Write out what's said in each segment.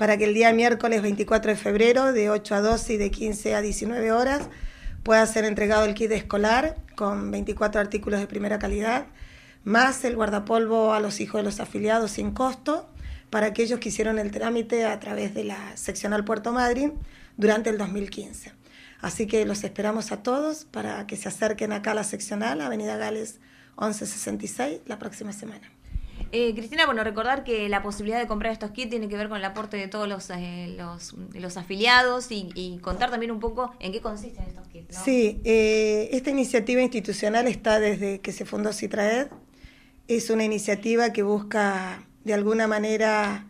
para que el día miércoles 24 de febrero de 8 a 12 y de 15 a 19 horas pueda ser entregado el kit escolar con 24 artículos de primera calidad, más el guardapolvo a los hijos de los afiliados sin costo para aquellos que hicieron el trámite a través de la seccional Puerto Madryn durante el 2015. Así que los esperamos a todos para que se acerquen acá a la seccional, Avenida Gales 1166, la próxima semana. Eh, Cristina, bueno, recordar que la posibilidad de comprar estos kits tiene que ver con el aporte de todos los, eh, los, afiliados y, contar también un poco en qué consisten estos kits. Sí, eh, esta iniciativa institucional está desde que se fundó Citraed. Es una iniciativa que busca de alguna manera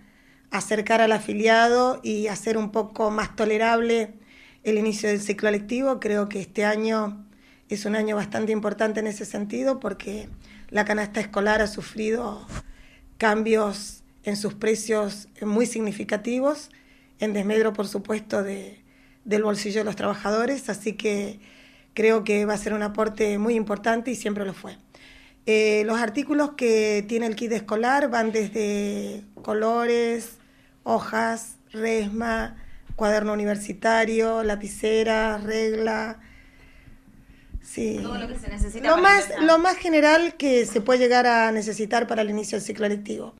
acercar al afiliado y hacer un poco más tolerable el inicio del ciclo lectivo. Creo que este año es un año bastante importante en ese sentido porque la canasta escolar ha sufrido cambios en sus precios muy significativos, en desmedro, por supuesto, de, del bolsillo de los trabajadores, así que creo que va a ser un aporte muy importante y siempre lo fue. Eh, los artículos que tiene el kit escolar van desde colores, hojas, resma, cuaderno universitario, lapicera, regla, Sí. lo más, lo más general que se puede llegar a necesitar para el inicio del ciclo lectivo.